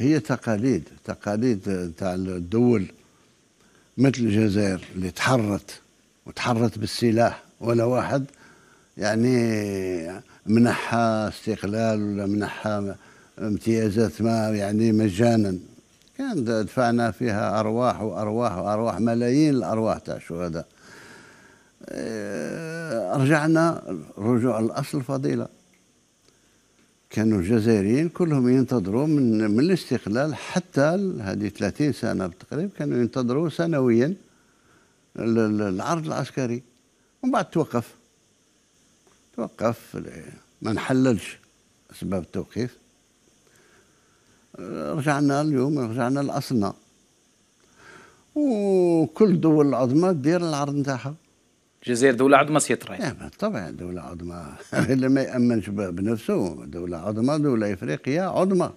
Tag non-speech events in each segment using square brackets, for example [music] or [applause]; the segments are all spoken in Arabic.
هي تقاليد تقاليد تاع الدول مثل الجزائر اللي تحرت وتحرت بالسلاح ولا واحد يعني منحها استقلال ولا منحها امتيازات ما يعني مجانا كان دفعنا فيها ارواح وارواح وارواح ملايين الارواح تاع الشهداء اه، رجعنا رجوع الاصل فضيله كانوا الجزائريين كلهم ينتظروا من من الاستقلال حتى هذه 30 سنه بالتقريب كانوا ينتظروا سنويا العرض العسكري ومن بعد توقف توقف ما نحللش اسباب التوقيف رجعنا اليوم رجعنا لاصلنا وكل دول العظمى دير العرض نتاعها الجزائر نعم، دولة [laughs] عظمى سيطرة طبعا دولة عظمى اللي ما يأمنش بنفسه دولة عظمى دولة إفريقية عظمى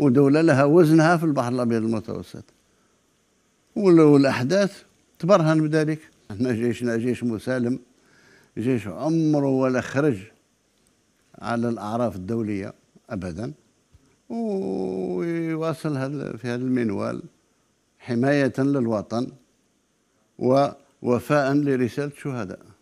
ودولة لها وزنها في البحر الأبيض المتوسط والأحداث تبرهن بذلك احنا جيشنا جيش مسالم جيش عمره ولا خرج على الأعراف الدولية أبدا ويواصل في هذا المنوال حماية للوطن و وفاء لرسالة الشهداء